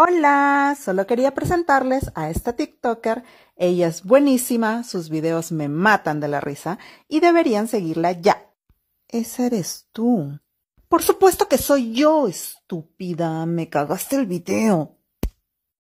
Hola, solo quería presentarles a esta TikToker. Ella es buenísima, sus videos me matan de la risa y deberían seguirla ya. Esa eres tú. Por supuesto que soy yo, estúpida. Me cagaste el video.